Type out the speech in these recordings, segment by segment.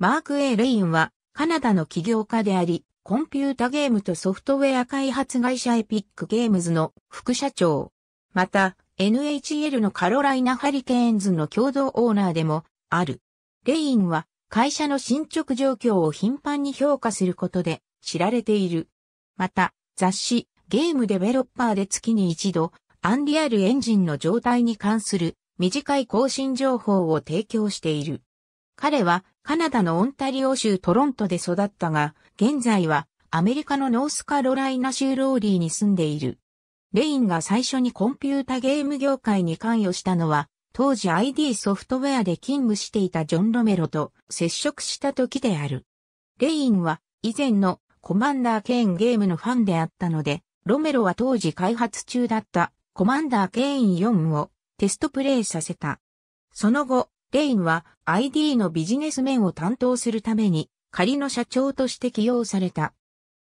マーク・エ A・ レインは、カナダの起業家であり、コンピュータゲームとソフトウェア開発会社エピックゲームズの副社長。また、NHL のカロライナ・ハリケーンズの共同オーナーでもある。レインは、会社の進捗状況を頻繁に評価することで知られている。また、雑誌、ゲームデベロッパーで月に一度、アンリアルエンジンの状態に関する短い更新情報を提供している。彼はカナダのオンタリオ州トロントで育ったが、現在はアメリカのノースカロライナ州ローリーに住んでいる。レインが最初にコンピュータゲーム業界に関与したのは、当時 ID ソフトウェアで勤務していたジョン・ロメロと接触した時である。レインは以前のコマンダーケンゲームのファンであったので、ロメロは当時開発中だったコマンダーケイン4をテストプレイさせた。その後、レインは ID のビジネス面を担当するために仮の社長として起用された。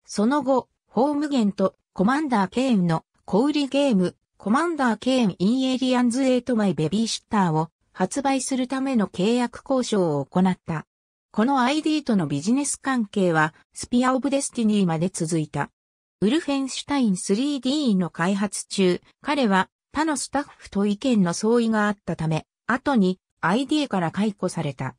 その後、ホームゲンとコマンダーケーンの小売ゲームコマンダーケーンインエイリアンズエイト・マイベビーシッターを発売するための契約交渉を行った。この ID とのビジネス関係はスピア・オブ・デスティニーまで続いた。ウルフェンシュタイン 3D の開発中、彼は他のスタッフと意見の相違があったため、後に ID から解雇された。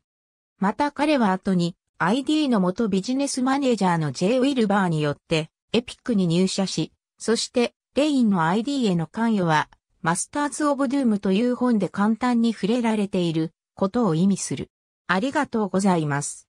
また彼は後に ID の元ビジネスマネージャーの J. ウィルバーによってエピックに入社し、そしてレインの ID への関与はマスターズ・オブ・ドゥームという本で簡単に触れられていることを意味する。ありがとうございます。